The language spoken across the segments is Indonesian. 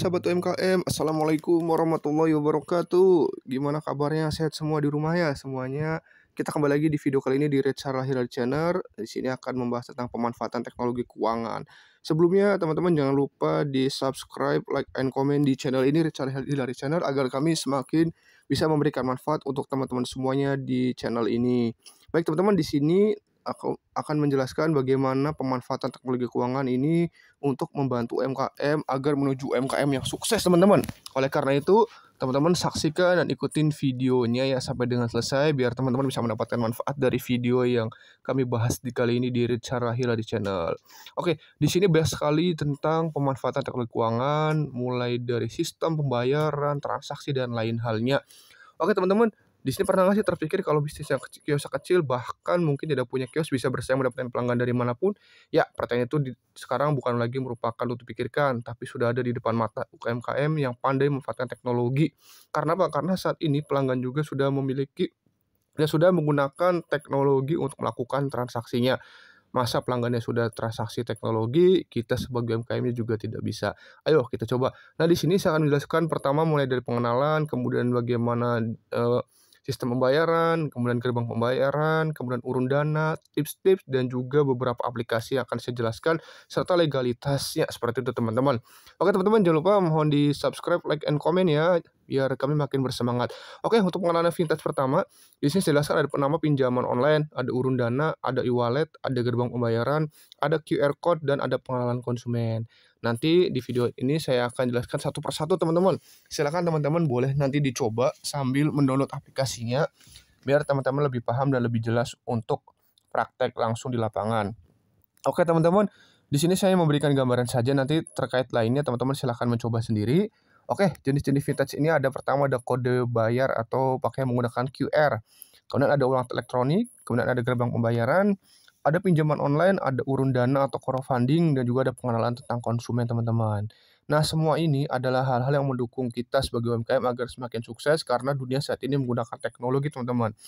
sahabat UMKM Assalamualaikum warahmatullahi wabarakatuh Gimana kabarnya? Sehat semua di rumah ya semuanya Kita kembali lagi di video kali ini di Red Sarah Hilal Channel Di sini akan membahas tentang pemanfaatan teknologi keuangan Sebelumnya teman-teman jangan lupa di subscribe, like, and comment di channel ini Red Sarah Hilal Channel Agar kami semakin bisa memberikan manfaat untuk teman-teman semuanya di channel ini Baik teman-teman di sini aku akan menjelaskan bagaimana pemanfaatan teknologi keuangan ini untuk membantu UMKM agar menuju UMKM yang sukses teman-teman. Oleh karena itu, teman-teman saksikan dan ikutin videonya ya sampai dengan selesai biar teman-teman bisa mendapatkan manfaat dari video yang kami bahas di kali ini di Richard Rahila di channel. Oke, di sini banyak sekali tentang pemanfaatan teknologi keuangan mulai dari sistem pembayaran, transaksi dan lain halnya. Oke, teman-teman, di sini pernah nggak sih terpikir kalau bisnis yang kecil, kios kecil bahkan mungkin tidak punya kios bisa bersaing mendapatkan pelanggan dari manapun? Ya, pertanyaan itu di, sekarang bukan lagi merupakan untuk pikirkan, tapi sudah ada di depan mata UMKM yang pandai memanfaatkan teknologi. Karena apa? Karena saat ini pelanggan juga sudah memiliki ya sudah menggunakan teknologi untuk melakukan transaksinya masa pelanggannya sudah transaksi teknologi, kita sebagai umkm juga tidak bisa. Ayo kita coba. Nah, di sini saya akan menjelaskan pertama mulai dari pengenalan, kemudian bagaimana uh, sistem pembayaran, kemudian gerbang pembayaran, kemudian urun dana, tips-tips, dan juga beberapa aplikasi yang akan saya jelaskan, serta legalitasnya. Seperti itu teman-teman. Oke teman-teman, jangan lupa mohon di subscribe, like, and comment ya biar kami makin bersemangat. Oke, untuk pengenalan fintech pertama, di sini jelaskan ada nama pinjaman online, ada urun dana, ada e-wallet, ada gerbang pembayaran, ada QR code dan ada pengenalan konsumen. Nanti di video ini saya akan jelaskan satu persatu teman-teman. Silakan teman-teman boleh nanti dicoba sambil mendownload aplikasinya biar teman-teman lebih paham dan lebih jelas untuk praktek langsung di lapangan. Oke teman-teman, di sini saya memberikan gambaran saja nanti terkait lainnya teman-teman silahkan mencoba sendiri. Oke, jenis-jenis vintage ini ada pertama ada kode bayar atau pakai menggunakan QR. Kemudian ada uang elektronik, kemudian ada gerbang pembayaran, ada pinjaman online, ada urun dana atau crowdfunding, dan juga ada pengenalan tentang konsumen teman-teman. Nah, semua ini adalah hal-hal yang mendukung kita sebagai UMKM agar semakin sukses karena dunia saat ini menggunakan teknologi, teman-teman.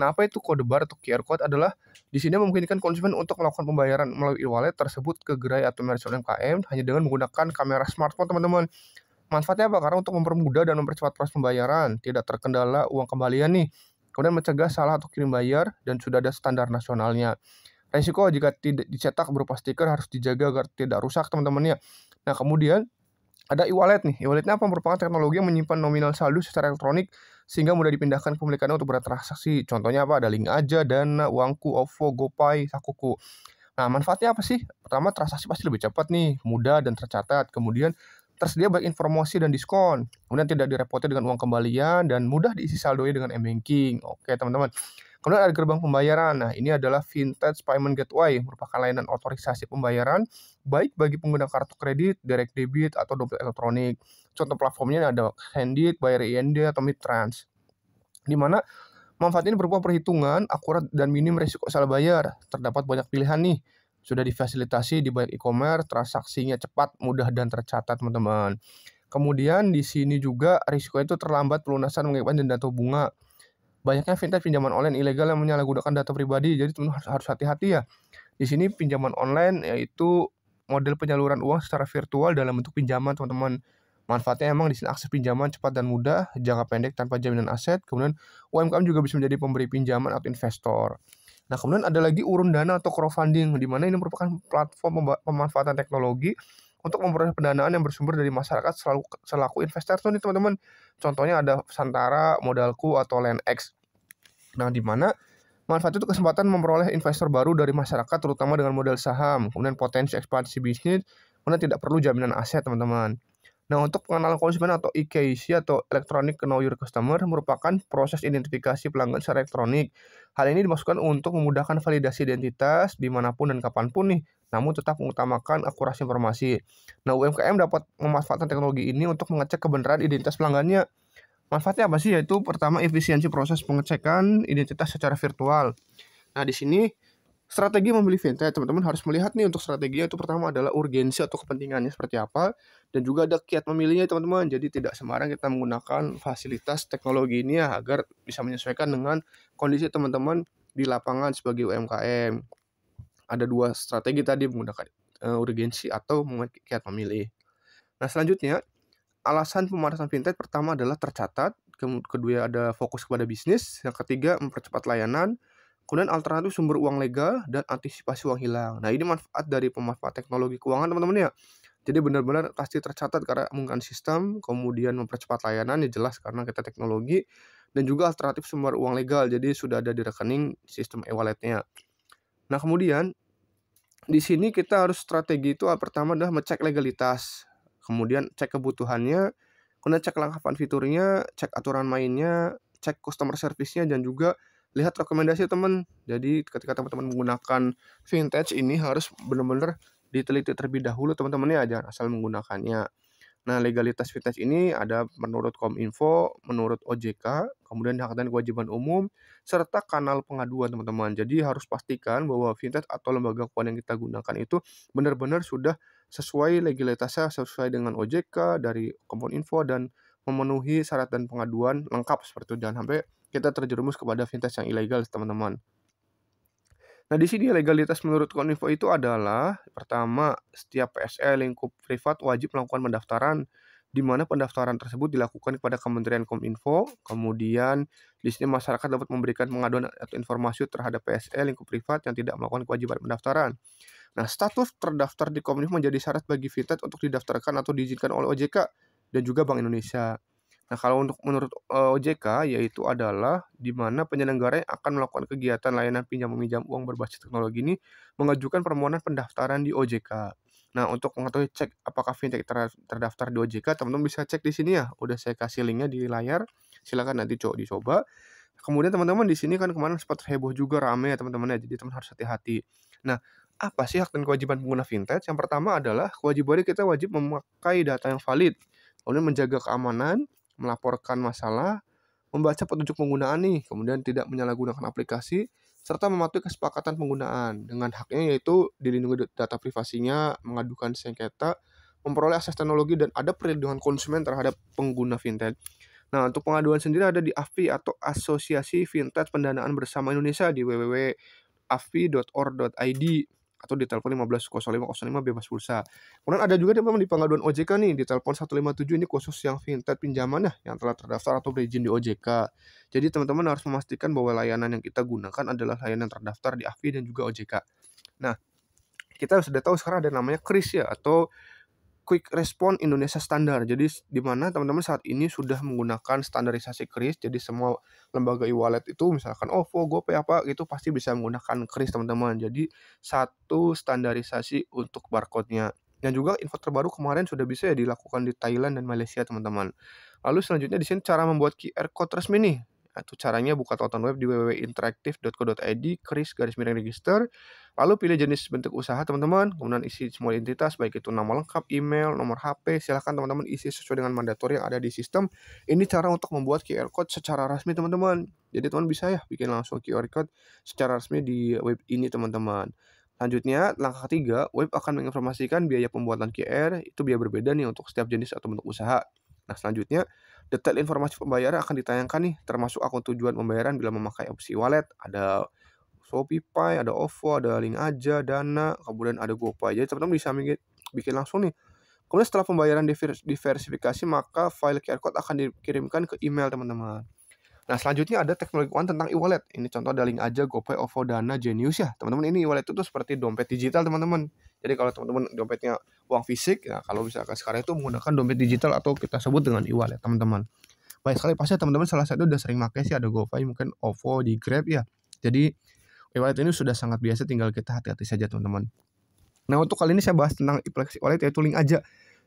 Nah, apa itu kode bar atau QR code adalah di sini memungkinkan konsumen untuk melakukan pembayaran melalui e-wallet tersebut ke gerai atau merchant UMKM hanya dengan menggunakan kamera smartphone, teman-teman. Manfaatnya apa? Karena untuk mempermudah dan mempercepat proses pembayaran, tidak terkendala uang kembalian nih. Kemudian mencegah salah atau kirim bayar dan sudah ada standar nasionalnya. risiko jika tidak dicetak berupa stiker harus dijaga agar tidak rusak teman teman ya. Nah, kemudian ada e-wallet nih. E-walletnya apa? Merupakan teknologi yang menyimpan nominal saldo secara elektronik sehingga mudah dipindahkan ke pemilikannya untuk bertransaksi. Contohnya apa? Ada link aja, Dana, Uangku, OVO, GoPay, Sakuku. Nah, manfaatnya apa sih? Pertama, transaksi pasti lebih cepat nih, mudah dan tercatat. Kemudian tersedia baik informasi dan diskon. Kemudian tidak direpotkan dengan uang kembalian dan mudah diisi saldo dengan m-banking. Oke, teman-teman. Kemudian ada gerbang pembayaran. Nah, ini adalah Vintage Payment Gateway, merupakan layanan otorisasi pembayaran baik bagi pengguna kartu kredit, direct debit, atau dompet elektronik. Contoh platformnya ada Handit, Bayar IND, atau Mitrans. Di mana manfaat ini berupa perhitungan akurat dan minim risiko salah bayar. Terdapat banyak pilihan nih sudah difasilitasi di banyak e-commerce, transaksinya cepat, mudah dan tercatat, teman-teman. Kemudian di sini juga risiko itu terlambat pelunasan mengikuti denda atau bunga. Banyaknya fintech pinjaman online ilegal yang menyalahgunakan data pribadi, jadi teman harus harus hati-hati ya. Di sini pinjaman online yaitu model penyaluran uang secara virtual dalam bentuk pinjaman, teman-teman. Manfaatnya emang di sini akses pinjaman cepat dan mudah, jangka pendek tanpa jaminan aset. Kemudian UMKM juga bisa menjadi pemberi pinjaman atau investor. Nah, kemudian ada lagi urun dana atau crowdfunding di mana ini merupakan platform pemanfaatan teknologi untuk memperoleh pendanaan yang bersumber dari masyarakat selalu selaku investor tuh nih teman-teman. Contohnya ada Santara, Modalku atau LandX. Nah, di mana manfaat itu kesempatan memperoleh investor baru dari masyarakat terutama dengan modal saham, kemudian potensi ekspansi bisnis, kemudian tidak perlu jaminan aset, teman-teman. Nah, untuk pengenalan konsumen atau EKC atau Electronic Know Your Customer merupakan proses identifikasi pelanggan secara elektronik. Hal ini dimasukkan untuk memudahkan validasi identitas dimanapun dan kapanpun nih, namun tetap mengutamakan akurasi informasi. Nah, UMKM dapat memanfaatkan teknologi ini untuk mengecek kebenaran identitas pelanggannya. Manfaatnya apa sih? Yaitu pertama efisiensi proses pengecekan identitas secara virtual. Nah, di sini strategi membeli fintech teman-teman harus melihat nih untuk strateginya itu pertama adalah urgensi atau kepentingannya seperti apa dan juga ada kiat memilihnya teman-teman jadi tidak sembarang kita menggunakan fasilitas teknologi ini ya agar bisa menyesuaikan dengan kondisi teman-teman di lapangan sebagai UMKM ada dua strategi tadi menggunakan uh, urgensi atau kiat memilih nah selanjutnya alasan pemanasan fintech pertama adalah tercatat kedua ada fokus kepada bisnis yang ketiga mempercepat layanan Kemudian alternatif sumber uang legal dan antisipasi uang hilang. Nah, ini manfaat dari pemanfaat teknologi keuangan teman-teman ya. Jadi benar-benar pasti tercatat karena menggunakan sistem, kemudian mempercepat layanan ya jelas karena kita teknologi dan juga alternatif sumber uang legal. Jadi sudah ada di rekening sistem e-walletnya. Nah, kemudian di sini kita harus strategi itu ah, pertama adalah mengecek legalitas, kemudian cek kebutuhannya, kemudian cek kelengkapan fiturnya, cek aturan mainnya, cek customer service-nya dan juga lihat rekomendasi teman jadi ketika teman-teman menggunakan vintage ini harus benar-benar diteliti terlebih dahulu teman teman ya jangan asal menggunakannya nah legalitas vintage ini ada menurut kominfo menurut OJK kemudian hak dan kewajiban umum serta kanal pengaduan teman-teman jadi harus pastikan bahwa vintage atau lembaga keuangan yang kita gunakan itu benar-benar sudah sesuai legalitasnya sesuai dengan OJK dari kominfo dan memenuhi syarat dan pengaduan lengkap seperti itu jangan sampai kita terjerumus kepada fintech yang ilegal, teman-teman. Nah, di sini legalitas menurut Koninfo itu adalah pertama, setiap PSL lingkup privat wajib melakukan pendaftaran di mana pendaftaran tersebut dilakukan kepada Kementerian Kominfo. Kemudian di sini masyarakat dapat memberikan pengaduan atau informasi terhadap PSL lingkup privat yang tidak melakukan kewajiban pendaftaran. Nah, status terdaftar di Kominfo menjadi syarat bagi fintech untuk didaftarkan atau diizinkan oleh OJK dan juga Bank Indonesia. Nah, kalau untuk menurut OJK yaitu adalah di mana penyelenggara yang akan melakukan kegiatan layanan pinjam meminjam uang berbasis teknologi ini mengajukan permohonan pendaftaran di OJK. Nah, untuk mengetahui cek apakah fintech ter terdaftar di OJK, teman-teman bisa cek di sini ya. Udah saya kasih linknya di layar. Silakan nanti coba dicoba. Kemudian teman-teman di sini kan kemarin sempat heboh juga rame ya teman-teman ya. Jadi teman harus hati-hati. Nah, apa sih hak dan kewajiban pengguna fintech? Yang pertama adalah kewajibannya kita wajib memakai data yang valid, kemudian menjaga keamanan, melaporkan masalah, membaca petunjuk penggunaan nih, kemudian tidak menyalahgunakan aplikasi, serta mematuhi kesepakatan penggunaan dengan haknya yaitu dilindungi data privasinya, mengadukan sengketa, memperoleh akses teknologi dan ada perlindungan konsumen terhadap pengguna fintech. Nah, untuk pengaduan sendiri ada di Afi atau Asosiasi Fintech Pendanaan Bersama Indonesia di www.afi.or.id atau di telepon 150505 bebas pulsa. Kemudian ada juga teman-teman di pengaduan OJK nih di telepon 157 ini khusus yang fintech pinjaman ya yang telah terdaftar atau berizin di OJK. Jadi teman-teman harus memastikan bahwa layanan yang kita gunakan adalah layanan terdaftar di AFI dan juga OJK. Nah, kita sudah tahu sekarang ada namanya kris ya atau quick response Indonesia standar. Jadi di mana teman-teman saat ini sudah menggunakan standarisasi kris. Jadi semua lembaga e-wallet itu misalkan OVO, oh, GoPay apa gitu pasti bisa menggunakan kris teman-teman. Jadi satu standarisasi untuk barcode-nya. Dan juga info terbaru kemarin sudah bisa ya dilakukan di Thailand dan Malaysia teman-teman. Lalu selanjutnya di sini cara membuat QR code resmi nih. Nah, itu caranya buka tonton web di www.interaktif.co.id, kris garis miring register, lalu pilih jenis bentuk usaha teman-teman, kemudian isi semua identitas, baik itu nama lengkap, email, nomor HP, silahkan teman-teman isi sesuai dengan mandatori yang ada di sistem. Ini cara untuk membuat QR Code secara resmi teman-teman. Jadi teman bisa ya bikin langsung QR Code secara resmi di web ini teman-teman. Selanjutnya, langkah ketiga, web akan menginformasikan biaya pembuatan QR, itu biaya berbeda nih untuk setiap jenis atau bentuk usaha. Nah, selanjutnya detail informasi pembayaran akan ditayangkan nih, termasuk akun tujuan pembayaran bila memakai opsi wallet, ada Shopeepay ada OVO, ada Link Aja, Dana, kemudian ada GoPay. Jadi teman-teman bisa bikin langsung nih. Kemudian setelah pembayaran diversifikasi, maka file QR Code akan dikirimkan ke email teman-teman. Nah, selanjutnya ada teknologi keuangan tentang e-wallet. Ini contoh ada Link Aja, GoPay, OVO, Dana, Genius ya. Teman-teman, ini e-wallet itu tuh seperti dompet digital, teman-teman. Jadi kalau teman-teman dompetnya uang fisik ya kalau misalkan sekarang itu menggunakan dompet digital atau kita sebut dengan e-wallet ya, teman-teman Baik sekali pasti teman-teman salah satu udah sering pakai sih ada GoPay mungkin OVO di Grab ya jadi e-wallet ini sudah sangat biasa tinggal kita hati-hati saja teman-teman nah untuk kali ini saya bahas tentang e wallet yaitu link aja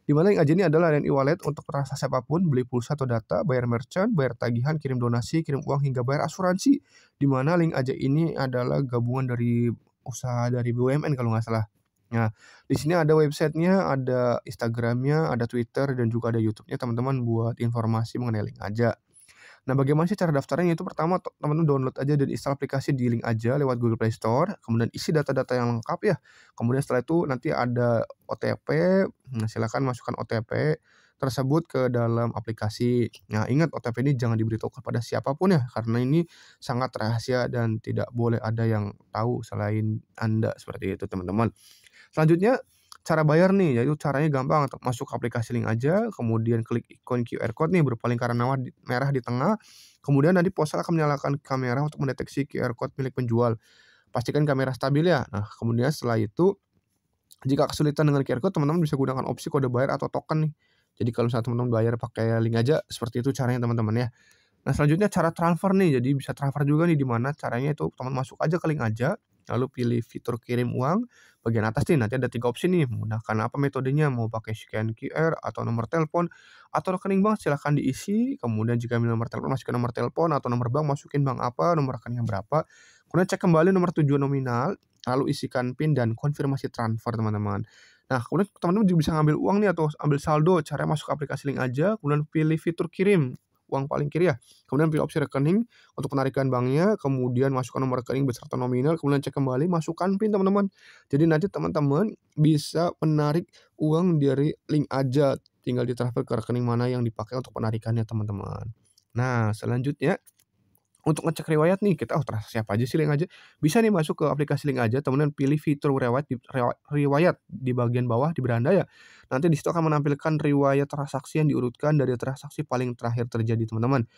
dimana link aja ini adalah layanan e-wallet untuk rasa siapapun beli pulsa atau data bayar merchant bayar tagihan kirim donasi kirim uang hingga bayar asuransi dimana link aja ini adalah gabungan dari usaha dari BUMN kalau nggak salah Nah, di sini ada websitenya, ada Instagramnya, ada Twitter, dan juga ada YouTube-nya teman-teman buat informasi mengenai link aja. Nah, bagaimana sih cara daftarnya? Itu pertama, teman-teman download aja dan install aplikasi di link aja lewat Google Play Store, kemudian isi data-data yang lengkap ya. Kemudian setelah itu nanti ada OTP, nah, silakan masukkan OTP tersebut ke dalam aplikasi. Nah, ingat OTP ini jangan diberitahu kepada siapapun ya, karena ini sangat rahasia dan tidak boleh ada yang tahu selain Anda seperti itu, teman-teman. Selanjutnya cara bayar nih, yaitu caranya gampang. Masuk aplikasi link aja, kemudian klik ikon QR code nih berupa lingkaran merah di tengah. Kemudian nanti ponsel akan menyalakan kamera untuk mendeteksi QR code milik penjual. Pastikan kamera stabil ya. Nah, kemudian setelah itu jika kesulitan dengan QR code, teman-teman bisa gunakan opsi kode bayar atau token nih. Jadi kalau misalnya teman-teman bayar pakai link aja, seperti itu caranya teman-teman ya. Nah selanjutnya cara transfer nih, jadi bisa transfer juga nih di mana caranya itu teman masuk aja ke link aja, lalu pilih fitur kirim uang. Bagian atas nih nanti ada tiga opsi nih, menggunakan apa metodenya, mau pakai scan QR atau nomor telepon atau rekening bank silahkan diisi. Kemudian jika nomor telepon masukkan nomor telepon atau nomor bank masukin bank apa, nomor rekeningnya berapa. Kemudian cek kembali nomor tujuan nominal, lalu isikan PIN dan konfirmasi transfer teman-teman. Nah, kemudian teman-teman juga bisa ngambil uang nih atau ambil saldo, caranya masuk aplikasi link aja, kemudian pilih fitur kirim uang paling kiri ya. Kemudian pilih opsi rekening untuk penarikan banknya, kemudian masukkan nomor rekening beserta nominal, kemudian cek kembali, masukkan PIN teman-teman. Jadi nanti teman-teman bisa menarik uang dari link aja, tinggal di transfer ke rekening mana yang dipakai untuk penarikannya teman-teman. Nah, selanjutnya untuk ngecek riwayat nih kita oh transaksi apa aja sih link aja bisa nih masuk ke aplikasi link aja teman-teman pilih fitur riwayat di, riwayat di bagian bawah di beranda ya nanti di situ akan menampilkan riwayat transaksi yang diurutkan dari transaksi paling terakhir terjadi teman-teman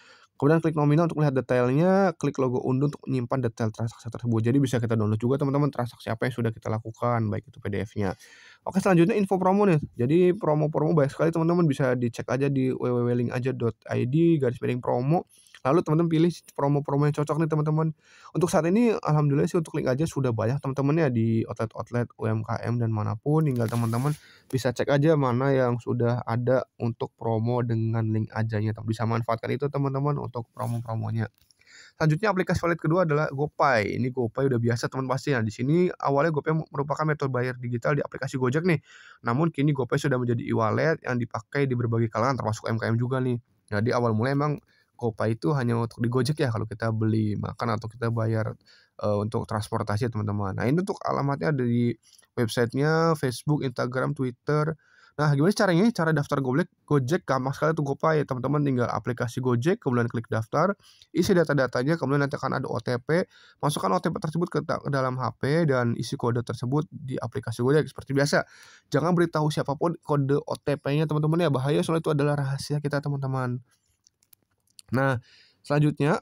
kemudian klik nominal untuk lihat detailnya klik logo unduh untuk menyimpan detail transaksi tersebut jadi bisa kita download juga teman-teman transaksi apa yang sudah kita lakukan baik itu PDF-nya oke selanjutnya info promo nih jadi promo-promo banyak sekali teman-teman bisa dicek aja di www.linkaja.id garis miring promo lalu teman-teman pilih promo-promo yang cocok nih teman-teman untuk saat ini alhamdulillah sih untuk link aja sudah banyak teman-teman ya di outlet-outlet UMKM dan manapun tinggal teman-teman bisa cek aja mana yang sudah ada untuk promo dengan link aja ajanya bisa manfaatkan itu teman-teman untuk promo-promonya Selanjutnya aplikasi valid kedua adalah GoPay. Ini GoPay udah biasa teman pasti. ya. di sini awalnya GoPay merupakan metode bayar digital di aplikasi Gojek nih. Namun kini GoPay sudah menjadi e-wallet yang dipakai di berbagai kalangan termasuk MKM juga nih. Jadi nah, awal mulai emang Kopa itu hanya untuk di Gojek ya kalau kita beli makan atau kita bayar uh, untuk transportasi teman-teman. Nah ini untuk alamatnya ada di websitenya Facebook, Instagram, Twitter. Nah gimana caranya? Ya? Cara daftar Gojek, Gojek gampang sekali tuh Gopay. Teman-teman tinggal aplikasi Gojek, kemudian klik daftar, isi data-datanya, kemudian nanti akan ada OTP. Masukkan OTP tersebut ke dalam HP dan isi kode tersebut di aplikasi Gojek seperti biasa. Jangan beritahu siapapun kode OTP-nya teman-teman ya bahaya soalnya itu adalah rahasia kita teman-teman. Nah, selanjutnya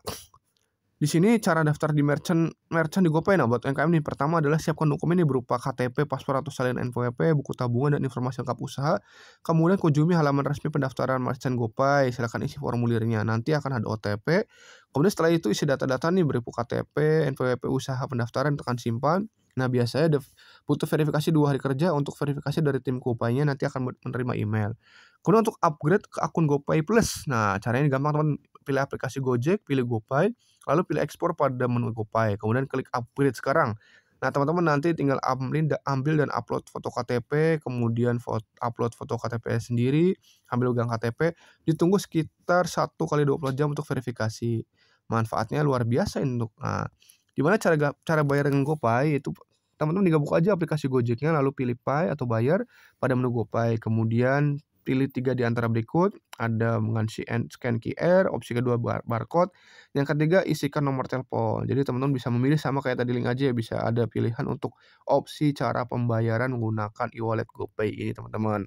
di sini cara daftar di merchant merchant di GoPay nah buat UMKM nih pertama adalah siapkan dokumen ini berupa KTP, paspor atau salin NPWP, buku tabungan dan informasi lengkap usaha. Kemudian kunjungi halaman resmi pendaftaran merchant GoPay, silakan isi formulirnya. Nanti akan ada OTP. Kemudian setelah itu isi data-data nih berupa KTP, NPWP usaha pendaftaran, tekan simpan. Nah biasanya butuh verifikasi dua hari kerja untuk verifikasi dari tim GoPay-nya nanti akan menerima email. Kemudian untuk upgrade ke akun GoPay Plus, nah caranya gampang teman pilih aplikasi Gojek, pilih GoPay, lalu pilih ekspor pada menu GoPay. Kemudian klik upgrade sekarang. Nah, teman-teman nanti tinggal ambil, dan upload foto KTP, kemudian upload foto KTP sendiri, ambil ugang KTP, ditunggu sekitar 1 kali 20 jam untuk verifikasi. Manfaatnya luar biasa untuk nah, gimana cara cara bayar dengan GoPay itu teman-teman tinggal buka aja aplikasi Gojeknya lalu pilih Pay atau bayar pada menu GoPay. Kemudian Pilih tiga di antara berikut. Ada mengisi scan QR, opsi kedua bar barcode. Yang ketiga isikan nomor telepon. Jadi teman-teman bisa memilih sama kayak tadi link aja ya. Bisa ada pilihan untuk opsi cara pembayaran menggunakan e-wallet GoPay ini teman-teman.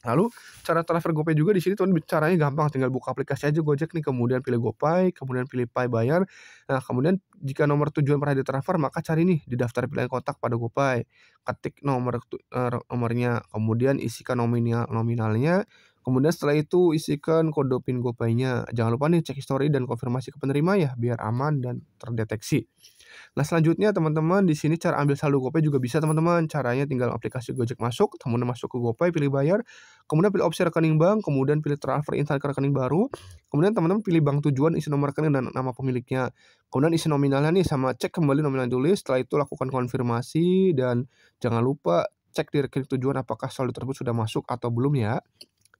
Lalu cara transfer GoPay juga di sini tuh caranya gampang tinggal buka aplikasi aja Gojek nih kemudian pilih GoPay, kemudian pilih Pay bayar. Nah, kemudian jika nomor tujuan pernah di transfer maka cari nih di daftar pilihan kontak pada GoPay. Ketik nomor er, nomornya, kemudian isikan nominal nominalnya, Kemudian setelah itu isikan kode PIN GoPay-nya. Jangan lupa nih cek history dan konfirmasi ke penerima ya biar aman dan terdeteksi. Nah selanjutnya teman-teman di sini cara ambil saldo GoPay juga bisa teman-teman. Caranya tinggal aplikasi Gojek masuk, kemudian masuk ke GoPay, pilih bayar, kemudian pilih opsi rekening bank, kemudian pilih transfer instan ke rekening baru, kemudian teman-teman pilih bank tujuan, isi nomor rekening dan nama pemiliknya. Kemudian isi nominalnya nih sama cek kembali nominal tulis, setelah itu lakukan konfirmasi dan jangan lupa cek di rekening tujuan apakah saldo tersebut sudah masuk atau belum ya.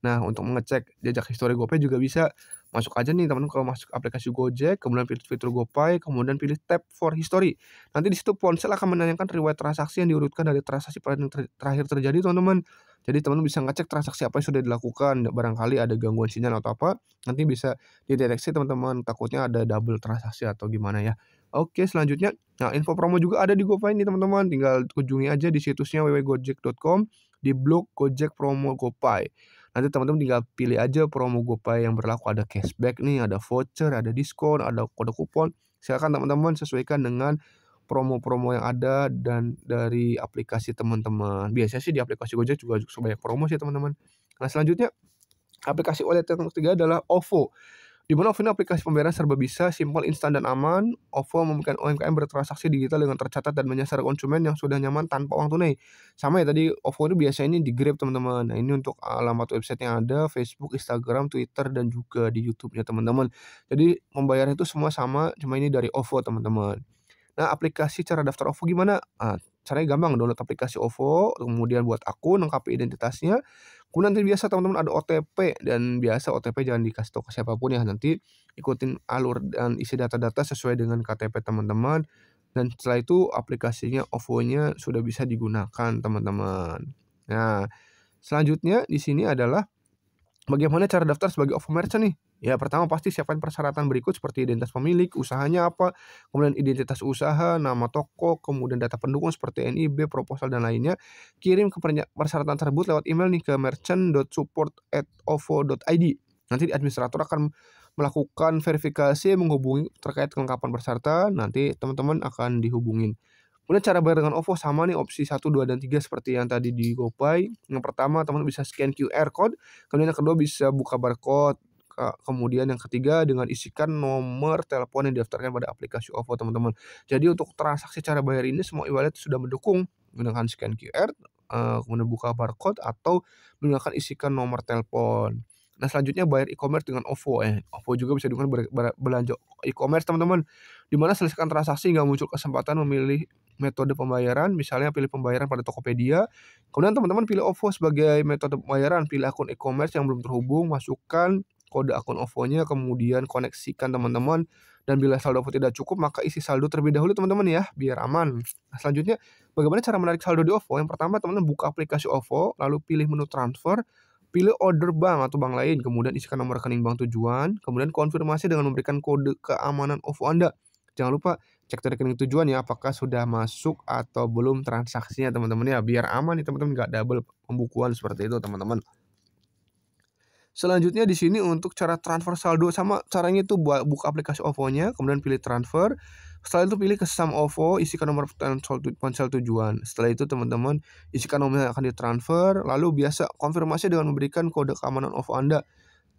Nah, untuk mengecek jejak histori GoPay juga bisa masuk aja nih teman-teman kalau masuk aplikasi Gojek, kemudian pilih fitur GoPay, kemudian pilih tab for history. Nanti di situ ponsel akan menanyakan riwayat transaksi yang diurutkan dari transaksi paling ter terakhir terjadi, teman-teman. Jadi teman-teman bisa ngecek transaksi apa yang sudah dilakukan, barangkali ada gangguan sinyal atau apa, nanti bisa dideteksi teman-teman, takutnya ada double transaksi atau gimana ya. Oke, selanjutnya, nah info promo juga ada di GoPay nih teman-teman, tinggal kunjungi aja di situsnya www.gojek.com di blog Gojek Promo GoPay. Nanti teman-teman tinggal pilih aja promo GoPay yang berlaku. Ada cashback nih, ada voucher, ada diskon, ada kode kupon. Silakan teman-teman sesuaikan dengan promo-promo yang ada dan dari aplikasi teman-teman. Biasanya sih di aplikasi Gojek juga banyak promo sih teman-teman. Nah selanjutnya aplikasi OLED yang ketiga adalah OVO. Di OVO ini aplikasi pembayaran serba bisa, simpel, instan, dan aman. OVO memberikan UMKM bertransaksi digital dengan tercatat dan menyasar konsumen yang sudah nyaman tanpa uang tunai. Sama ya tadi, OVO itu biasanya di Grab teman-teman. Nah ini untuk ah, alamat website yang ada, Facebook, Instagram, Twitter, dan juga di YouTube-nya teman-teman. Jadi pembayaran itu semua sama, cuma ini dari OVO teman-teman. Nah aplikasi cara daftar OVO gimana? Nah, caranya gampang download aplikasi OVO kemudian buat akun lengkapi identitasnya kemudian nanti biasa teman-teman ada OTP dan biasa OTP jangan dikasih tahu ke siapapun ya nanti ikutin alur dan isi data-data sesuai dengan KTP teman-teman dan setelah itu aplikasinya OVO-nya sudah bisa digunakan teman-teman nah selanjutnya di sini adalah bagaimana cara daftar sebagai OVO merchant nih Ya, pertama pasti siapkan persyaratan berikut seperti identitas pemilik, usahanya apa, kemudian identitas usaha, nama toko, kemudian data pendukung seperti NIB, proposal dan lainnya. Kirim ke persyaratan tersebut lewat email nih ke merchant.support@ovo.id. Nanti administrator akan melakukan verifikasi menghubungi terkait kelengkapan persyaratan, nanti teman-teman akan dihubungin. Kemudian cara bayar dengan OVO sama nih opsi 1, 2, dan 3 seperti yang tadi di GoPay. Yang pertama teman bisa scan QR code, kemudian yang kedua bisa buka barcode, kemudian yang ketiga dengan isikan nomor telepon yang didaftarkan pada aplikasi OVO teman-teman. Jadi untuk transaksi cara bayar ini semua e-wallet sudah mendukung menggunakan scan QR, eh, kemudian buka barcode atau menggunakan isikan nomor telepon. Nah selanjutnya bayar e-commerce dengan OVO eh OVO juga bisa dengan belanja e-commerce teman-teman. Dimana selesaikan transaksi nggak muncul kesempatan memilih metode pembayaran misalnya pilih pembayaran pada Tokopedia. Kemudian teman-teman pilih OVO sebagai metode pembayaran, pilih akun e-commerce yang belum terhubung, masukkan kode akun OVO-nya, kemudian koneksikan teman-teman. Dan bila saldo OVO tidak cukup, maka isi saldo terlebih dahulu teman-teman ya, biar aman. Nah, selanjutnya, bagaimana cara menarik saldo di OVO? Yang pertama teman-teman buka aplikasi OVO, lalu pilih menu transfer, pilih order bank atau bank lain, kemudian isikan nomor rekening bank tujuan, kemudian konfirmasi dengan memberikan kode keamanan OVO Anda. Jangan lupa cek rekening tujuan ya apakah sudah masuk atau belum transaksinya teman-teman ya biar aman nih teman-teman nggak double pembukuan seperti itu teman-teman. Selanjutnya di sini untuk cara transfer saldo sama caranya itu buat buka aplikasi OVO-nya, kemudian pilih transfer. Setelah itu pilih ke sesam OVO, isikan nomor ponsel tujuan. Setelah itu teman-teman isikan nomor yang akan ditransfer, lalu biasa konfirmasi dengan memberikan kode keamanan OVO Anda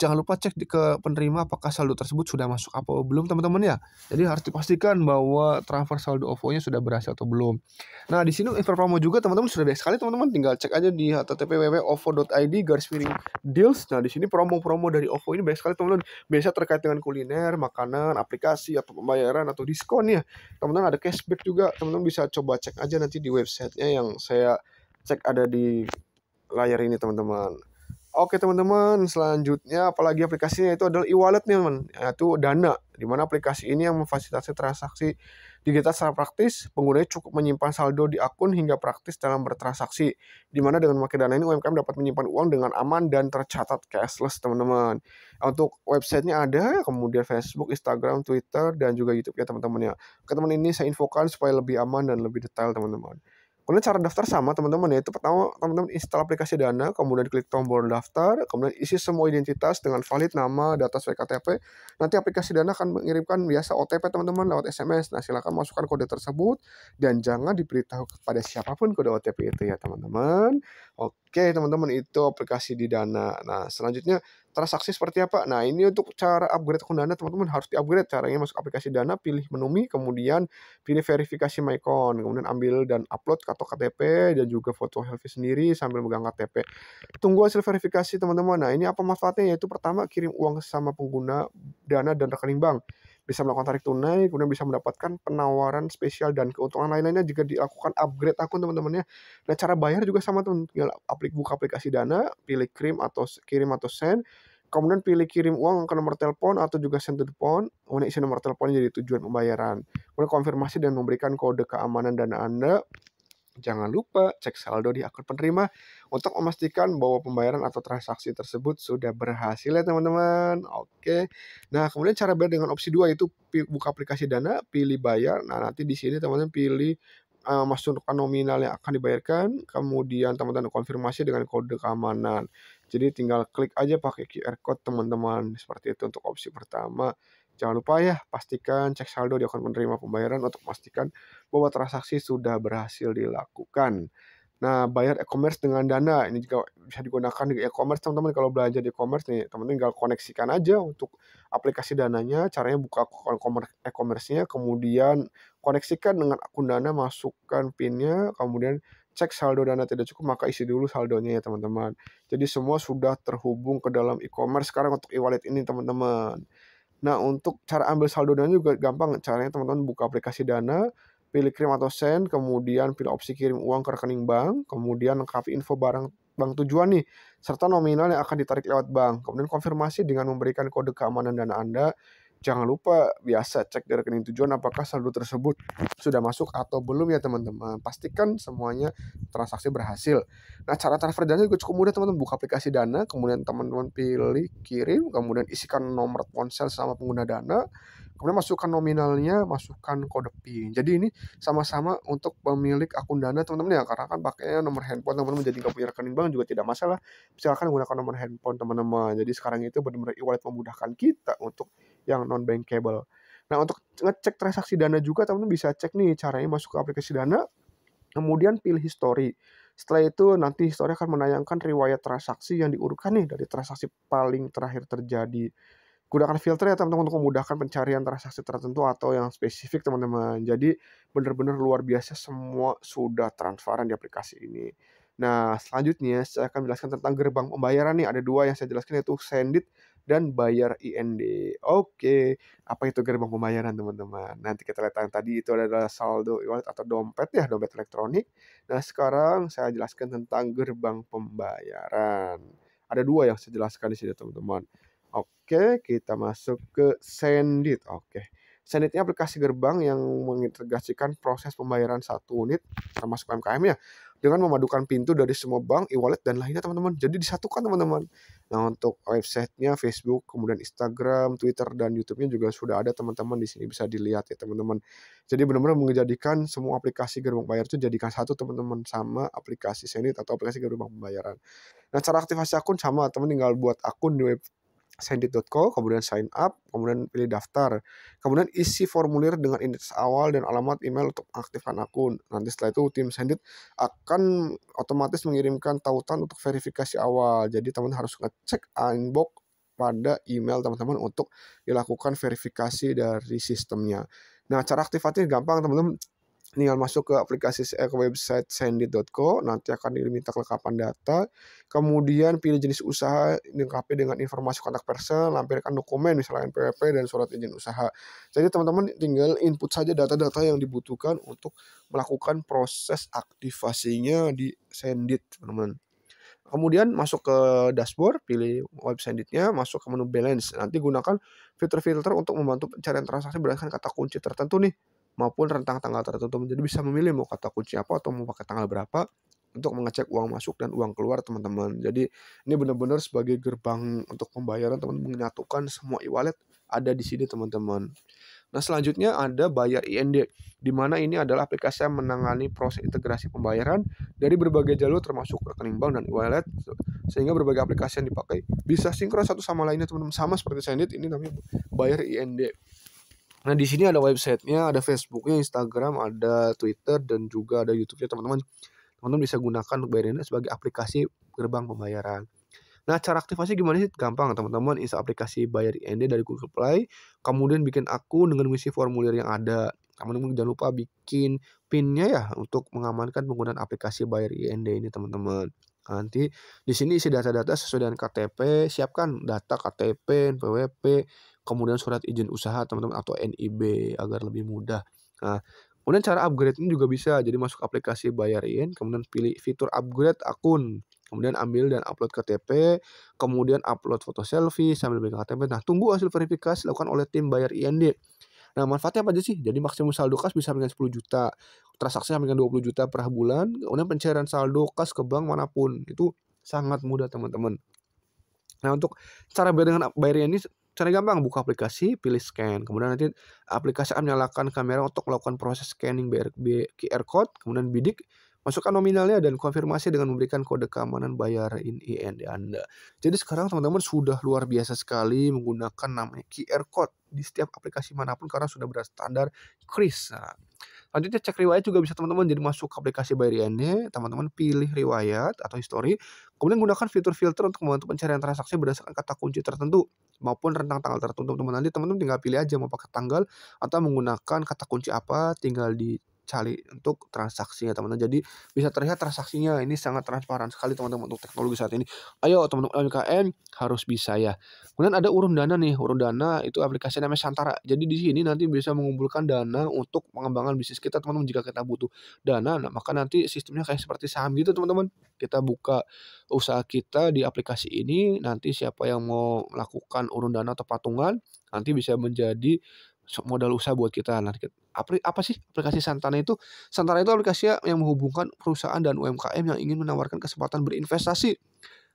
jangan lupa cek di ke penerima apakah saldo tersebut sudah masuk apa belum teman-teman ya. Jadi harus dipastikan bahwa transfer saldo OVO-nya sudah berhasil atau belum. Nah, di sini info promo juga teman-teman sudah banyak sekali teman-teman tinggal cek aja di http://ovo.id garis miring deals. Nah, di sini promo-promo dari OVO ini banyak sekali teman-teman. Biasa terkait dengan kuliner, makanan, aplikasi atau pembayaran atau diskon ya. Teman-teman ada cashback juga. Teman-teman bisa coba cek aja nanti di websitenya yang saya cek ada di layar ini teman-teman. Oke teman-teman, selanjutnya apalagi aplikasinya itu adalah e-wallet nih teman, yaitu Dana, di mana aplikasi ini yang memfasilitasi transaksi digital secara praktis, penggunanya cukup menyimpan saldo di akun hingga praktis dalam bertransaksi, di mana dengan memakai Dana ini UMKM dapat menyimpan uang dengan aman dan tercatat cashless teman-teman. Untuk websitenya ada, kemudian Facebook, Instagram, Twitter, dan juga YouTube ya teman-teman ya. teman teman ini saya infokan supaya lebih aman dan lebih detail teman-teman. Kemudian cara daftar sama teman-teman ya itu pertama teman-teman install aplikasi Dana, kemudian klik tombol daftar, kemudian isi semua identitas dengan valid nama, data sesuai KTP. Nanti aplikasi Dana akan mengirimkan biasa OTP teman-teman lewat SMS. Nah, silakan masukkan kode tersebut dan jangan diberitahu kepada siapapun kode OTP itu ya, teman-teman. Oke, teman-teman itu aplikasi di Dana. Nah, selanjutnya transaksi seperti apa. Nah, ini untuk cara upgrade akun Dana, teman-teman harus di-upgrade. Caranya masuk aplikasi Dana, pilih menu Mi, kemudian pilih verifikasi MyCon, kemudian ambil dan upload kartu KTP dan juga foto selfie sendiri sambil megang KTP. Tunggu hasil verifikasi, teman-teman. Nah, ini apa manfaatnya? Yaitu pertama kirim uang sama pengguna Dana dan rekening bank bisa melakukan tarik tunai, kemudian bisa mendapatkan penawaran spesial dan keuntungan lain-lainnya jika dilakukan upgrade akun teman-temannya. Nah, cara bayar juga sama teman, tinggal aplik buka aplikasi Dana, pilih kirim atau kirim atau send, kemudian pilih kirim uang ke nomor telepon atau juga send to the phone, kemudian isi nomor telepon jadi tujuan pembayaran. Kemudian konfirmasi dan memberikan kode keamanan dana Anda, Jangan lupa cek saldo di akun penerima untuk memastikan bahwa pembayaran atau transaksi tersebut sudah berhasil ya teman-teman. Oke. Nah, kemudian cara bayar dengan opsi 2 itu buka aplikasi Dana, pilih bayar. Nah, nanti di sini teman-teman pilih uh, masukkan nominal yang akan dibayarkan, kemudian teman-teman konfirmasi dengan kode keamanan. Jadi tinggal klik aja pakai QR code teman-teman. Seperti itu untuk opsi pertama. Jangan lupa ya, pastikan cek saldo di akun penerima pembayaran untuk memastikan bahwa transaksi sudah berhasil dilakukan. Nah, bayar e-commerce dengan Dana ini juga bisa digunakan di e-commerce teman-teman kalau belanja di e-commerce nih, teman-teman tinggal koneksikan aja untuk aplikasi dananya, caranya buka akun e-commerce-nya, kemudian koneksikan dengan akun Dana, masukkan PIN-nya, kemudian cek saldo Dana tidak cukup maka isi dulu saldonya ya teman-teman. Jadi semua sudah terhubung ke dalam e-commerce sekarang untuk e-wallet ini teman-teman. Nah, untuk cara ambil saldo Dana juga gampang. Caranya teman-teman buka aplikasi Dana, pilih kirim atau send, kemudian pilih opsi kirim uang ke rekening bank, kemudian lengkapi info barang bank tujuan nih, serta nominal yang akan ditarik lewat bank. Kemudian konfirmasi dengan memberikan kode keamanan dana Anda Jangan lupa biasa cek di rekening tujuan apakah saldo tersebut sudah masuk atau belum ya teman-teman. Pastikan semuanya transaksi berhasil. Nah cara transfer dana juga cukup mudah teman-teman. Buka aplikasi dana, kemudian teman-teman pilih kirim, kemudian isikan nomor ponsel sama pengguna dana. Kemudian masukkan nominalnya, masukkan kode PIN. Jadi ini sama-sama untuk pemilik akun dana teman-teman ya, karena kan pakainya nomor handphone teman-teman jadi nggak punya rekening bank juga tidak masalah. Silahkan gunakan nomor handphone teman-teman. Jadi sekarang itu benar-benar e-wallet memudahkan kita untuk yang non bankable. Nah, untuk ngecek transaksi Dana juga teman-teman bisa cek nih caranya masuk ke aplikasi Dana, kemudian pilih history. Setelah itu nanti history akan menayangkan riwayat transaksi yang diurutkan nih dari transaksi paling terakhir terjadi. Gunakan filter ya teman-teman untuk memudahkan pencarian transaksi tertentu atau yang spesifik teman-teman. Jadi benar-benar luar biasa semua sudah transparan di aplikasi ini. Nah, selanjutnya saya akan jelaskan tentang gerbang pembayaran nih. Ada dua yang saya jelaskan yaitu Sendit dan bayar IND. Oke, apa itu gerbang pembayaran teman-teman? Nanti kita lihat yang tadi itu adalah saldo wallet atau dompet ya, dompet elektronik. Nah, sekarang saya jelaskan tentang gerbang pembayaran. Ada dua yang saya jelaskan di sini teman-teman. Oke, kita masuk ke Sendit. Oke. Sendit ini aplikasi gerbang yang mengintegrasikan proses pembayaran satu unit termasuk UMKM ya dengan memadukan pintu dari semua bank, e-wallet dan lainnya teman-teman. Jadi disatukan teman-teman. Nah untuk websitenya Facebook, kemudian Instagram, Twitter dan YouTube-nya juga sudah ada teman-teman di sini bisa dilihat ya teman-teman. Jadi benar-benar menjadikan semua aplikasi gerbang bayar itu jadikan satu teman-teman sama aplikasi Senit atau aplikasi gerbang pembayaran. Nah cara aktivasi akun sama teman tinggal buat akun di web sendit.co, kemudian sign up, kemudian pilih daftar. Kemudian isi formulir dengan indeks awal dan alamat email untuk aktifkan akun. Nanti setelah itu tim Sendit akan otomatis mengirimkan tautan untuk verifikasi awal. Jadi teman harus ngecek inbox pada email teman-teman untuk dilakukan verifikasi dari sistemnya. Nah, cara aktifasinya gampang teman-teman tinggal masuk ke aplikasi eh, ke website sendit.co nanti akan diminta kelengkapan data kemudian pilih jenis usaha dilengkapi dengan informasi kontak person lampirkan dokumen misalnya NPWP dan surat izin usaha jadi teman-teman tinggal input saja data-data yang dibutuhkan untuk melakukan proses aktivasinya di sendit teman-teman kemudian masuk ke dashboard, pilih web senditnya, masuk ke menu balance. Nanti gunakan filter-filter untuk membantu pencarian transaksi berdasarkan kata kunci tertentu nih maupun rentang tanggal tertentu. Jadi bisa memilih mau kata kunci apa atau mau pakai tanggal berapa untuk mengecek uang masuk dan uang keluar teman-teman. Jadi ini benar-benar sebagai gerbang untuk pembayaran teman-teman menyatukan semua e-wallet ada di sini teman-teman. Nah selanjutnya ada Bayar IND, di mana ini adalah aplikasi yang menangani proses integrasi pembayaran dari berbagai jalur termasuk rekening bank dan e-wallet, sehingga berbagai aplikasi yang dipakai bisa sinkron satu sama lainnya teman-teman. Sama seperti Sendit, ini namanya Bayar IND. Nah di sini ada websitenya, ada Facebooknya, Instagram, ada Twitter dan juga ada YouTube-nya teman-teman. Teman-teman bisa gunakan untuk sebagai aplikasi gerbang pembayaran. Nah cara aktifasi gimana sih? Gampang teman-teman. Install aplikasi bayar IND dari Google Play. Kemudian bikin akun dengan mengisi formulir yang ada. Teman-teman jangan lupa bikin pinnya ya untuk mengamankan penggunaan aplikasi bayar IND ini teman-teman. Nanti di sini isi data-data sesuai dengan KTP, siapkan data KTP, NPWP, kemudian surat izin usaha teman-teman atau NIB agar lebih mudah. Nah, kemudian cara upgrade ini juga bisa jadi masuk aplikasi bayarin, kemudian pilih fitur upgrade akun, kemudian ambil dan upload KTP, kemudian upload foto selfie sambil pegang KTP. Nah, tunggu hasil verifikasi dilakukan oleh tim bayar IND. Nah, manfaatnya apa aja sih? Jadi maksimum saldo kas bisa dengan 10 juta, transaksi sampai dengan 20 juta per bulan, kemudian pencairan saldo kas ke bank manapun. Itu sangat mudah, teman-teman. Nah, untuk cara bayar dengan bayar ini Cara gampang buka aplikasi, pilih scan. Kemudian nanti aplikasi akan menyalakan kamera untuk melakukan proses scanning QR code, kemudian bidik Masukkan nominalnya dan konfirmasi dengan memberikan kode keamanan in IND Anda. Jadi sekarang teman-teman sudah luar biasa sekali menggunakan namanya QR code di setiap aplikasi manapun karena sudah berstandar CRIS. Nah, Selanjutnya cek riwayat juga bisa teman-teman. Jadi masuk ke aplikasi Bayariannya, teman-teman pilih riwayat atau history Kemudian gunakan fitur-filter untuk membantu pencarian transaksi berdasarkan kata kunci tertentu maupun rentang tanggal tertentu teman-teman. Nanti teman-teman tinggal pilih aja mau pakai tanggal atau menggunakan kata kunci apa, tinggal di cari untuk transaksinya teman-teman jadi bisa terlihat transaksinya ini sangat transparan sekali teman-teman untuk teknologi saat ini ayo teman-teman UMKM harus bisa ya kemudian ada urun dana nih urun dana itu aplikasi namanya Santara jadi di sini nanti bisa mengumpulkan dana untuk pengembangan bisnis kita teman-teman jika kita butuh dana nah, maka nanti sistemnya kayak seperti saham gitu teman-teman kita buka usaha kita di aplikasi ini nanti siapa yang mau melakukan urun dana atau patungan nanti bisa menjadi modal usaha buat kita. nanti. Apri apa sih aplikasi Santana itu? Santana itu aplikasi ya, yang menghubungkan perusahaan dan UMKM yang ingin menawarkan kesempatan berinvestasi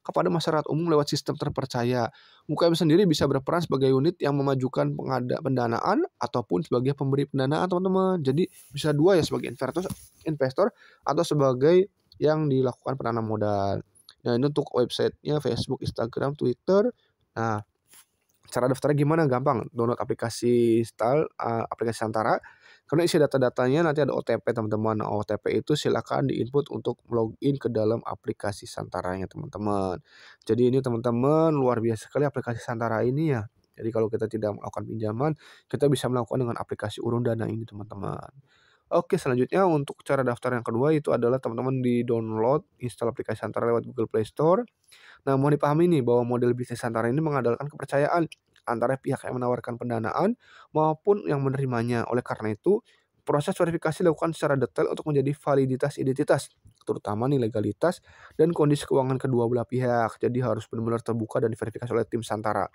kepada masyarakat umum lewat sistem terpercaya. UMKM sendiri bisa berperan sebagai unit yang memajukan pengada pendanaan ataupun sebagai pemberi pendanaan, teman-teman. Jadi bisa dua ya sebagai investor, investor atau sebagai yang dilakukan penanam modal. Nah, ini untuk websitenya Facebook, Instagram, Twitter. Nah, Cara daftarnya gimana? Gampang. Download aplikasi Stal, uh, eh, aplikasi Santara. Karena isi data-datanya nanti ada OTP teman-teman. Nah, OTP itu silakan diinput untuk login ke dalam aplikasi Santaranya teman-teman. Jadi ini teman-teman luar biasa sekali aplikasi Santara ini ya. Jadi kalau kita tidak melakukan pinjaman, kita bisa melakukan dengan aplikasi urun dana ini teman-teman. Oke, selanjutnya untuk cara daftar yang kedua itu adalah teman-teman di download install aplikasi Santara lewat Google Play Store. Nah, mohon dipahami nih bahwa model bisnis Santara ini mengandalkan kepercayaan antara pihak yang menawarkan pendanaan maupun yang menerimanya. Oleh karena itu, proses verifikasi dilakukan secara detail untuk menjadi validitas identitas, terutama nih legalitas dan kondisi keuangan kedua belah pihak. Jadi harus benar-benar terbuka dan diverifikasi oleh tim Santara.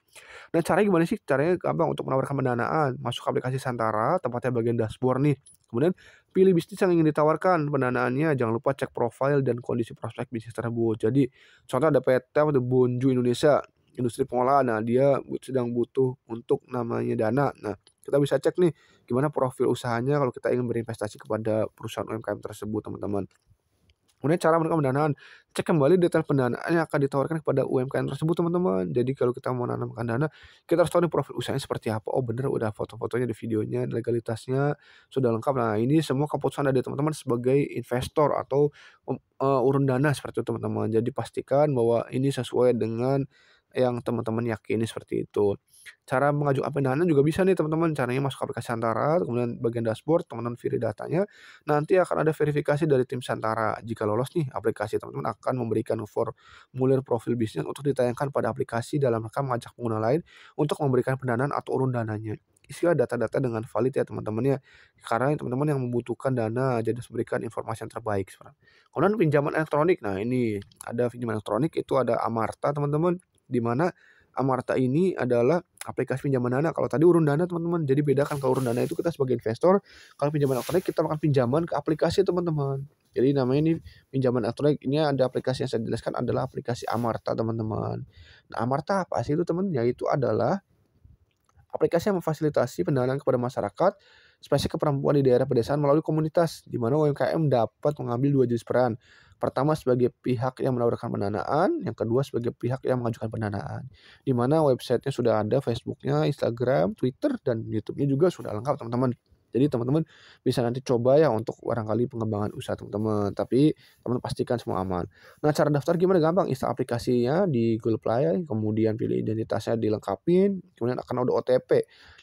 Nah, caranya gimana sih? Caranya gampang untuk menawarkan pendanaan. Masuk aplikasi Santara, tempatnya bagian dashboard nih. Kemudian pilih bisnis yang ingin ditawarkan, pendanaannya jangan lupa cek profil dan kondisi prospek bisnis tersebut. Jadi contoh ada PT atau Bonju Indonesia industri pengolahan, nah dia sedang butuh untuk namanya dana. Nah kita bisa cek nih gimana profil usahanya kalau kita ingin berinvestasi kepada perusahaan UMKM tersebut teman-teman. Kemudian cara melakukan pendanaan, cek kembali detail pendanaan yang akan ditawarkan kepada UMKM tersebut teman-teman. Jadi kalau kita mau menanamkan dana, kita harus tahu nih profil usahanya seperti apa. Oh bener udah foto-fotonya di videonya, legalitasnya sudah lengkap. Nah ini semua keputusan dari teman-teman sebagai investor atau um, uh, urun dana seperti itu teman-teman. Jadi pastikan bahwa ini sesuai dengan yang teman-teman yakini seperti itu. Cara mengajukan pendanaan juga bisa nih teman-teman. Caranya masuk aplikasi Santara, kemudian bagian dashboard, teman-teman pilih datanya. Nanti akan ada verifikasi dari tim Santara. Jika lolos nih, aplikasi teman-teman akan memberikan formulir profil bisnis untuk ditayangkan pada aplikasi dalam rangka mengajak pengguna lain untuk memberikan pendanaan atau urun dananya isilah data-data dengan valid ya teman-teman ya karena teman-teman yang membutuhkan dana jadi harus memberikan informasi yang terbaik kemudian pinjaman elektronik nah ini ada pinjaman elektronik itu ada Amarta teman-teman di mana Amarta ini adalah aplikasi pinjaman dana. Kalau tadi urun dana teman-teman, jadi bedakan kalau urun dana itu kita sebagai investor, kalau pinjaman elektronik kita melakukan pinjaman ke aplikasi teman-teman. Jadi namanya ini pinjaman elektronik. Ini ada aplikasi yang saya jelaskan adalah aplikasi Amarta teman-teman. Nah, Amarta apa sih itu teman? Yaitu adalah aplikasi yang memfasilitasi pendanaan kepada masyarakat ke perempuan di daerah pedesaan melalui komunitas di mana UMKM dapat mengambil dua jenis peran Pertama sebagai pihak yang menawarkan pendanaan, yang kedua sebagai pihak yang mengajukan pendanaan. Di mana websitenya sudah ada, Facebooknya, Instagram, Twitter, dan YouTube-nya juga sudah lengkap teman-teman. Jadi teman-teman bisa nanti coba ya untuk barangkali pengembangan usaha teman-teman. Tapi teman teman pastikan semua aman. Nah cara daftar gimana gampang? Install aplikasinya di Google Play, kemudian pilih identitasnya dilengkapin, kemudian akan ada OTP.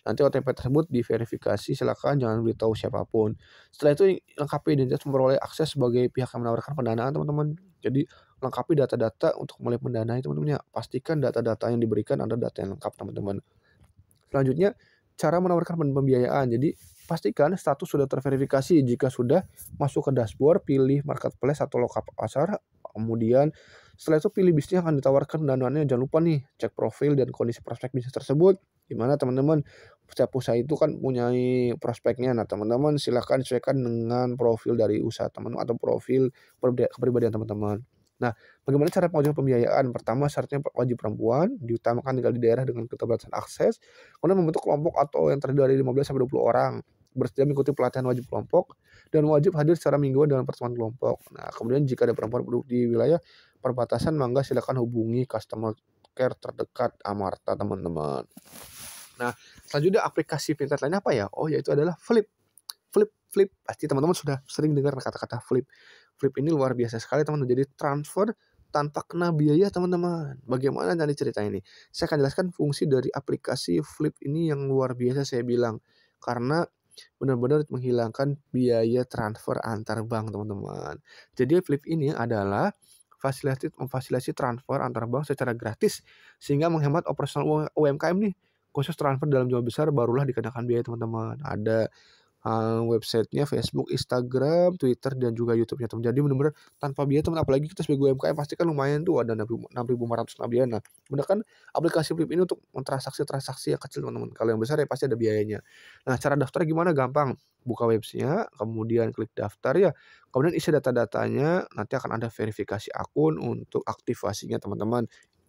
Nanti OTP tersebut diverifikasi, silakan jangan beritahu siapapun. Setelah itu lengkapi identitas memperoleh akses sebagai pihak yang menawarkan pendanaan teman-teman. Jadi lengkapi data-data untuk mulai mendanai teman-teman ya. Pastikan data-data yang diberikan ada data yang lengkap teman-teman. Selanjutnya cara menawarkan pembiayaan. Jadi Pastikan status sudah terverifikasi jika sudah masuk ke dashboard, pilih marketplace atau lokal pasar, kemudian setelah itu pilih bisnis yang akan ditawarkan dan lainnya jangan lupa nih cek profil dan kondisi prospek bisnis tersebut gimana teman-teman setiap usaha itu kan punya prospeknya nah teman-teman silahkan sesuaikan dengan profil dari usaha teman-teman atau profil kepribadian teman-teman Nah, bagaimana cara pengajuan pembiayaan? Pertama, syaratnya wajib perempuan, diutamakan tinggal di daerah dengan keterbatasan akses, kemudian membentuk kelompok atau yang terdiri dari 15 sampai 20 orang bersedia mengikuti pelatihan wajib kelompok dan wajib hadir secara mingguan dalam pertemuan kelompok. Nah, kemudian jika ada perempuan penduduk di wilayah perbatasan, mangga silakan hubungi customer care terdekat Amarta, teman-teman. Nah, selanjutnya aplikasi fintech lainnya apa ya? Oh, yaitu adalah Flip. Flip, Flip. Pasti teman-teman sudah sering dengar kata-kata Flip. Flip ini luar biasa sekali, teman-teman. Jadi transfer tanpa kena biaya teman-teman. Bagaimana nanti cerita ini? Saya akan jelaskan fungsi dari aplikasi Flip ini yang luar biasa saya bilang. Karena benar-benar menghilangkan biaya transfer antar bank teman-teman. Jadi Flip ini adalah fasilitasi memfasilitasi transfer antar bank secara gratis sehingga menghemat operasional UMKM nih khusus transfer dalam jumlah besar barulah dikenakan biaya teman-teman. Ada uh, websitenya Facebook, Instagram, Twitter dan juga YouTube-nya teman. Jadi benar-benar tanpa biaya teman apalagi kita sebagai UMKM pasti kan lumayan tuh ada 6.500 biaya. Nah, gunakan aplikasi Flip ini untuk transaksi-transaksi yang kecil teman-teman. Kalau yang besar ya pasti ada biayanya. Nah, cara daftar gimana? Gampang. Buka websitenya, kemudian klik daftar ya. Kemudian isi data-datanya, nanti akan ada verifikasi akun untuk aktivasinya teman-teman.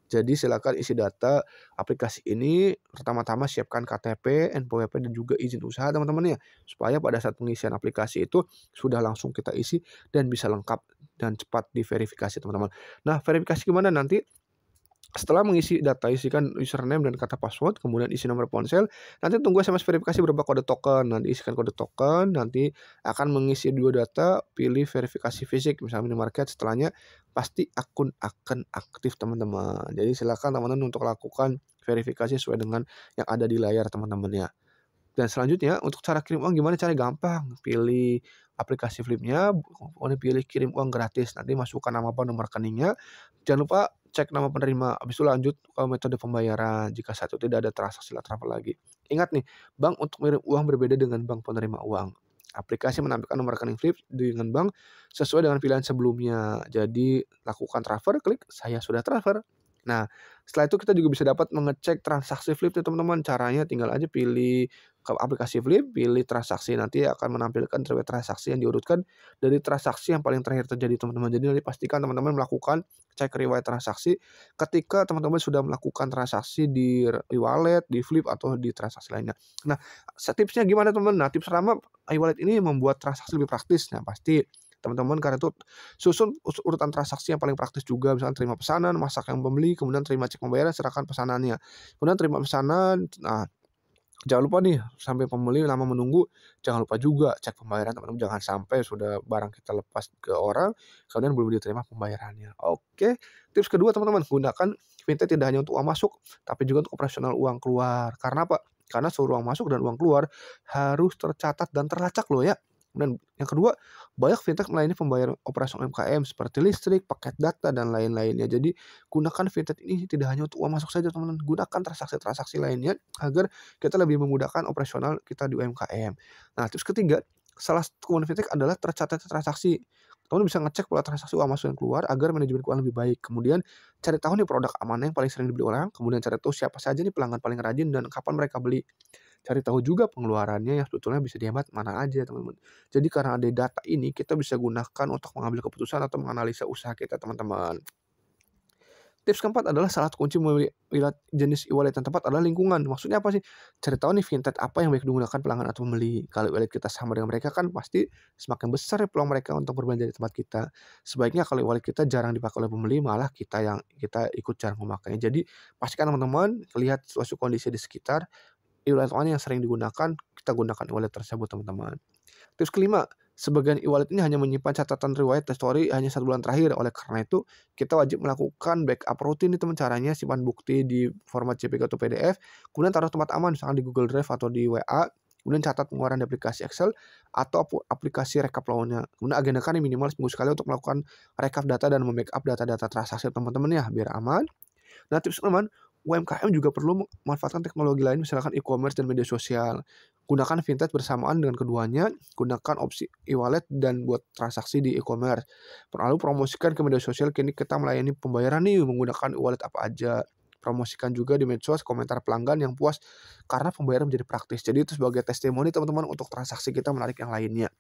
Jadi silakan isi data aplikasi ini pertama-tama siapkan KTP, NPWP dan juga izin usaha teman-teman ya supaya pada saat pengisian aplikasi itu sudah langsung kita isi dan bisa lengkap dan cepat diverifikasi teman-teman. Nah, verifikasi gimana nanti setelah mengisi data, isikan username dan kata password, kemudian isi nomor ponsel. Nanti tunggu SMS verifikasi berupa kode token. Nanti isikan kode token, nanti akan mengisi dua data, pilih verifikasi fisik, misalnya minimarket. Setelahnya pasti akun akan aktif teman-teman. Jadi silakan teman-teman untuk lakukan verifikasi sesuai dengan yang ada di layar teman-teman ya. Dan selanjutnya untuk cara kirim uang gimana cara gampang? Pilih aplikasi Flipnya, kemudian pilih kirim uang gratis. Nanti masukkan nama apa nomor rekeningnya. Jangan lupa cek nama penerima. Habis itu lanjut ke eh, metode pembayaran jika satu tidak ada transaksi lateral lagi. Ingat nih, bank untuk mengirim uang berbeda dengan bank penerima uang. Aplikasi menampilkan nomor rekening Flip dengan bank sesuai dengan pilihan sebelumnya. Jadi, lakukan transfer, klik saya sudah transfer. Nah, setelah itu kita juga bisa dapat mengecek transaksi Flip ya teman-teman. Caranya tinggal aja pilih ke aplikasi Flip, pilih transaksi nanti akan menampilkan terkait transaksi yang diurutkan dari transaksi yang paling terakhir terjadi teman-teman. Jadi nanti pastikan teman-teman melakukan cek riwayat transaksi ketika teman-teman sudah melakukan transaksi di e-wallet, di Flip atau di transaksi lainnya. Nah, tipsnya gimana teman-teman? Nah, tips pertama e-wallet ini membuat transaksi lebih praktis. Nah, pasti teman-teman karena itu susun urutan transaksi yang paling praktis juga misalkan terima pesanan masak yang pembeli kemudian terima cek pembayaran serahkan pesanannya kemudian terima pesanan nah jangan lupa nih sampai pembeli lama menunggu jangan lupa juga cek pembayaran teman-teman jangan sampai sudah barang kita lepas ke orang kemudian belum diterima pembayarannya oke tips kedua teman-teman gunakan fintech tidak hanya untuk uang masuk tapi juga untuk operasional uang keluar karena apa karena seluruh uang masuk dan uang keluar harus tercatat dan terlacak loh ya dan yang kedua, banyak fintech melayani pembayaran operasional UMKM seperti listrik, paket data, dan lain-lainnya. Jadi gunakan fintech ini tidak hanya untuk uang masuk saja teman-teman, gunakan transaksi-transaksi lainnya agar kita lebih memudahkan operasional kita di UMKM. Nah, tips ketiga, salah satu komponen fintech adalah tercatat transaksi. Teman bisa ngecek pola transaksi uang masuk yang keluar agar manajemen keuangan lebih baik. Kemudian cari tahu nih produk aman yang paling sering dibeli orang, kemudian cari tahu siapa saja nih pelanggan paling rajin dan kapan mereka beli cari tahu juga pengeluarannya yang sebetulnya bisa dihemat mana aja teman-teman. Jadi karena ada data ini kita bisa gunakan untuk mengambil keputusan atau menganalisa usaha kita teman-teman. Tips keempat adalah salah satu kunci memilih jenis e-wallet yang tepat adalah lingkungan. Maksudnya apa sih? Cari tahu nih fintech apa yang baik digunakan pelanggan atau pembeli. Kalau e-wallet kita sama dengan mereka kan pasti semakin besar ya peluang mereka untuk berbelanja di tempat kita. Sebaiknya kalau e-wallet kita jarang dipakai oleh pembeli malah kita yang kita ikut jarang memakainya. Jadi pastikan teman-teman lihat suatu kondisi di sekitar e-wallet yang sering digunakan, kita gunakan e-wallet tersebut teman-teman. Tips kelima, sebagian e-wallet ini hanya menyimpan catatan riwayat story hanya satu bulan terakhir. Oleh karena itu, kita wajib melakukan backup rutin nih teman caranya simpan bukti di format JPG atau PDF, kemudian taruh tempat aman misalkan di Google Drive atau di WA, kemudian catat pengeluaran di aplikasi Excel atau aplikasi rekap lawannya. Kemudian agendakan minimal seminggu sekali untuk melakukan rekap data dan membackup data-data transaksi teman-teman ya biar aman. Nah, tips teman, UMKM juga perlu memanfaatkan teknologi lain misalkan e-commerce dan media sosial. Gunakan fintech bersamaan dengan keduanya, gunakan opsi e-wallet dan buat transaksi di e-commerce. Perlu promosikan ke media sosial, kini kita melayani pembayaran nih menggunakan e-wallet apa aja. Promosikan juga di medsos komentar pelanggan yang puas karena pembayaran menjadi praktis. Jadi itu sebagai testimoni teman-teman untuk transaksi kita menarik yang lainnya.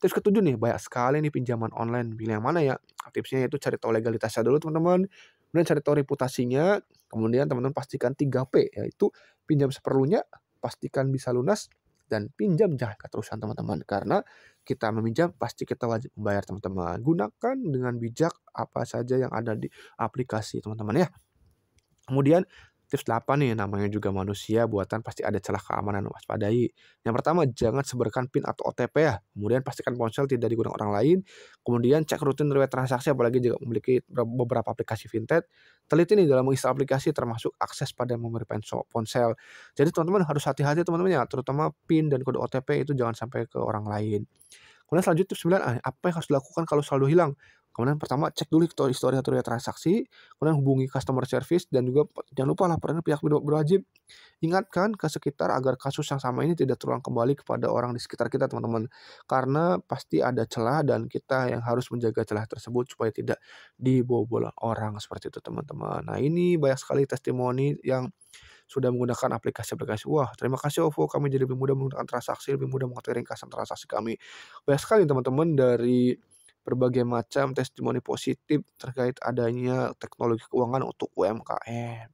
Tips ketujuh nih, banyak sekali nih pinjaman online. Pilih yang mana ya? Tipsnya yaitu cari tahu legalitasnya dulu teman-teman Kemudian cari tahu reputasinya, kemudian teman-teman pastikan 3P yaitu pinjam seperlunya, pastikan bisa lunas dan pinjam jangan keterusan teman-teman karena kita meminjam pasti kita wajib membayar teman-teman. Gunakan dengan bijak apa saja yang ada di aplikasi teman-teman ya. Kemudian Tips 8 nih, namanya juga manusia buatan pasti ada celah keamanan waspadai. Yang pertama, jangan sebarkan PIN atau OTP ya. Kemudian pastikan ponsel tidak digunakan orang lain. Kemudian cek rutin riwayat transaksi apalagi juga memiliki beberapa aplikasi fintech. Teliti nih dalam menginstal aplikasi termasuk akses pada memori ponsel. Jadi teman-teman harus hati-hati teman-teman ya, terutama PIN dan kode OTP itu jangan sampai ke orang lain. Kemudian selanjutnya tips 9, ah, apa yang harus dilakukan kalau saldo hilang? Kemudian pertama cek dulu histori histori atau transaksi, kemudian hubungi customer service dan juga jangan lupa laporan pihak berwajib. Ingatkan ke sekitar agar kasus yang sama ini tidak terulang kembali kepada orang di sekitar kita teman-teman. Karena pasti ada celah dan kita yang harus menjaga celah tersebut supaya tidak dibobol orang seperti itu teman-teman. Nah ini banyak sekali testimoni yang sudah menggunakan aplikasi-aplikasi. Wah, terima kasih OVO, kami jadi lebih mudah menggunakan transaksi, lebih mudah mengetahui ringkasan transaksi kami. Banyak sekali teman-teman dari berbagai macam testimoni positif terkait adanya teknologi keuangan untuk UMKM.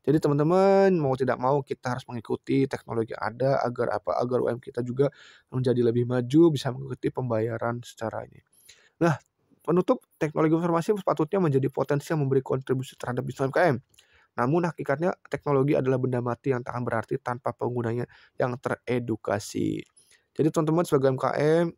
Jadi teman-teman mau tidak mau kita harus mengikuti teknologi ada agar apa agar UM kita juga menjadi lebih maju bisa mengikuti pembayaran secara ini. Nah penutup teknologi informasi sepatutnya menjadi potensi yang memberi kontribusi terhadap bisnis UMKM. Namun hakikatnya teknologi adalah benda mati yang tak akan berarti tanpa penggunanya yang teredukasi. Jadi teman-teman sebagai UMKM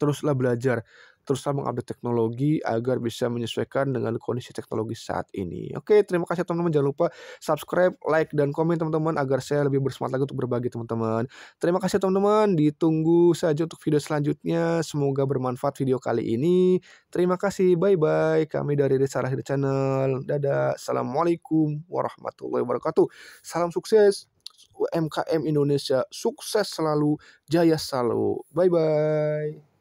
teruslah belajar teruslah mengupdate teknologi agar bisa menyesuaikan dengan kondisi teknologi saat ini. Oke, terima kasih teman-teman. Jangan lupa subscribe, like, dan komen teman-teman agar saya lebih bersemangat lagi untuk berbagi teman-teman. Terima kasih teman-teman. Ditunggu saja untuk video selanjutnya. Semoga bermanfaat video kali ini. Terima kasih. Bye-bye. Kami dari Desa Rahir Channel. Dadah. Assalamualaikum warahmatullahi wabarakatuh. Salam sukses. UMKM Indonesia sukses selalu, jaya selalu. Bye-bye.